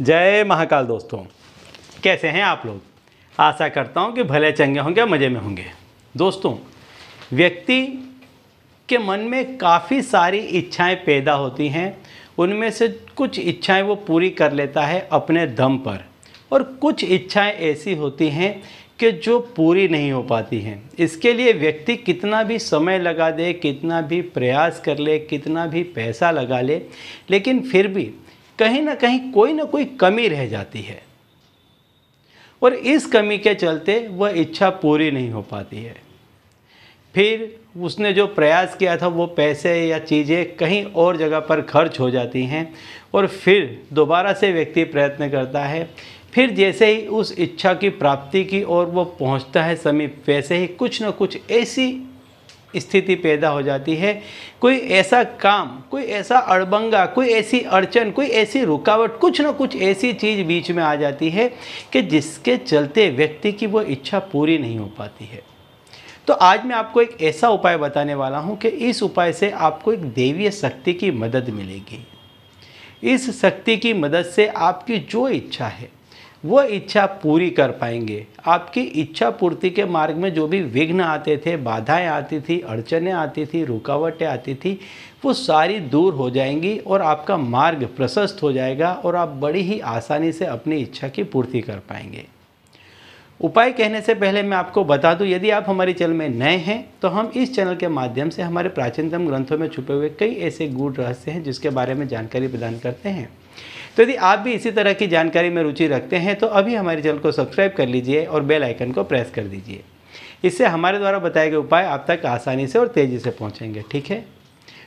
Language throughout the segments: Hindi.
जय महाकाल दोस्तों कैसे हैं आप लोग आशा करता हूं कि भले चंगे होंगे मज़े में होंगे दोस्तों व्यक्ति के मन में काफ़ी सारी इच्छाएं पैदा होती हैं उनमें से कुछ इच्छाएं वो पूरी कर लेता है अपने दम पर और कुछ इच्छाएं ऐसी होती हैं कि जो पूरी नहीं हो पाती हैं इसके लिए व्यक्ति कितना भी समय लगा दे कितना भी प्रयास कर ले कितना भी पैसा लगा ले लेकिन फिर भी कहीं ना कहीं कोई ना कोई कमी रह जाती है और इस कमी के चलते वह इच्छा पूरी नहीं हो पाती है फिर उसने जो प्रयास किया था वो पैसे या चीज़ें कहीं और जगह पर खर्च हो जाती हैं और फिर दोबारा से व्यक्ति प्रयत्न करता है फिर जैसे ही उस इच्छा की प्राप्ति की ओर वो पहुंचता है समीप वैसे ही कुछ ना कुछ ऐसी स्थिति पैदा हो जाती है कोई ऐसा काम कोई ऐसा अड़बंगा कोई ऐसी अड़चन कोई ऐसी रुकावट कुछ ना कुछ ऐसी चीज़ बीच में आ जाती है कि जिसके चलते व्यक्ति की वो इच्छा पूरी नहीं हो पाती है तो आज मैं आपको एक ऐसा उपाय बताने वाला हूँ कि इस उपाय से आपको एक देवीय शक्ति की मदद मिलेगी इस शक्ति की मदद से आपकी जो इच्छा है वो इच्छा पूरी कर पाएंगे आपकी इच्छा पूर्ति के मार्ग में जो भी विघ्न आते थे बाधाएं आती थी अड़चने आती थी रुकावटें आती थी वो सारी दूर हो जाएंगी और आपका मार्ग प्रशस्त हो जाएगा और आप बड़ी ही आसानी से अपनी इच्छा की पूर्ति कर पाएंगे उपाय कहने से पहले मैं आपको बता दूं यदि आप हमारे चैनल में नए हैं तो हम इस चैनल के माध्यम से हमारे प्राचीनतम ग्रंथों में छुपे हुए कई ऐसे गूढ़ रहस्य हैं जिसके बारे में जानकारी प्रदान करते हैं तो यदि आप भी इसी तरह की जानकारी में रुचि रखते हैं तो अभी हमारे चैनल को सब्सक्राइब कर लीजिए और बेल आइकन को प्रेस कर दीजिए इससे हमारे द्वारा बताए गए उपाय आप तक आसानी से और तेज़ी से पहुँचेंगे ठीक है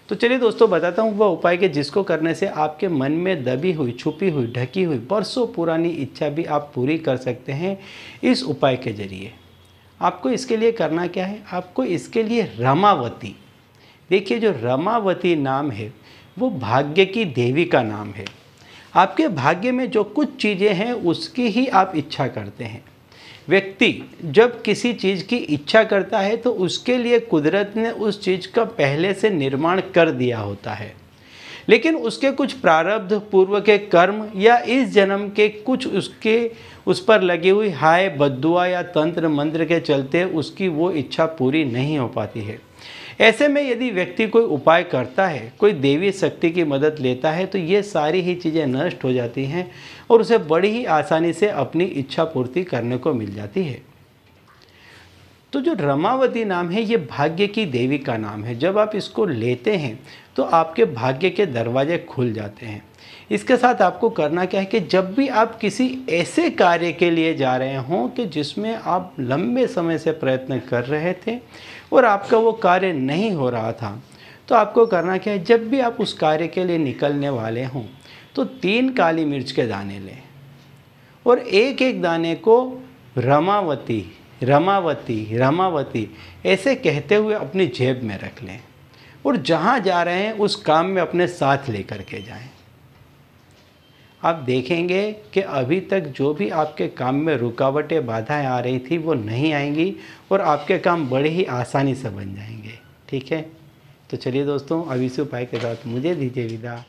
तो चलिए दोस्तों बताता हूँ वह उपाय कि जिसको करने से आपके मन में दबी हुई छुपी हुई ढकी हुई बरसों पुरानी इच्छा भी आप पूरी कर सकते हैं इस उपाय के जरिए आपको इसके लिए करना क्या है आपको इसके लिए रमावती देखिए जो रमावती नाम है वो भाग्य की देवी का नाम है आपके भाग्य में जो कुछ चीज़ें हैं उसकी ही आप इच्छा करते हैं व्यक्ति जब किसी चीज़ की इच्छा करता है तो उसके लिए कुदरत ने उस चीज़ का पहले से निर्माण कर दिया होता है लेकिन उसके कुछ प्रारब्ध पूर्व के कर्म या इस जन्म के कुछ उसके उस पर लगी हुई हाय बदुआ या तंत्र मंत्र के चलते उसकी वो इच्छा पूरी नहीं हो पाती है ऐसे में यदि व्यक्ति कोई उपाय करता है कोई देवी शक्ति की मदद लेता है तो ये सारी ही चीज़ें नष्ट हो जाती हैं और उसे बड़ी ही आसानी से अपनी इच्छा पूर्ति करने को मिल जाती है तो जो रमावती नाम है ये भाग्य की देवी का नाम है जब आप इसको लेते हैं तो आपके भाग्य के दरवाजे खुल जाते हैं इसके साथ आपको करना क्या है कि जब भी आप किसी ऐसे कार्य के लिए जा रहे हों कि जिसमें आप लंबे समय से प्रयत्न कर रहे थे और आपका वो कार्य नहीं हो रहा था तो आपको करना क्या है जब भी आप उस कार्य के लिए निकलने वाले हों तो तीन काली मिर्च के दाने लें और एक एक दाने को रमावती रमावती रमावती ऐसे कहते हुए अपनी जेब में रख लें और जहाँ जा रहे हैं उस काम में अपने साथ लेकर के जाएं आप देखेंगे कि अभी तक जो भी आपके काम में रुकावटें बाधाएं आ रही थी वो नहीं आएंगी और आपके काम बड़े ही आसानी से बन जाएंगे ठीक है तो चलिए दोस्तों अभी से उपाय के साथ मुझे दीजिए विदा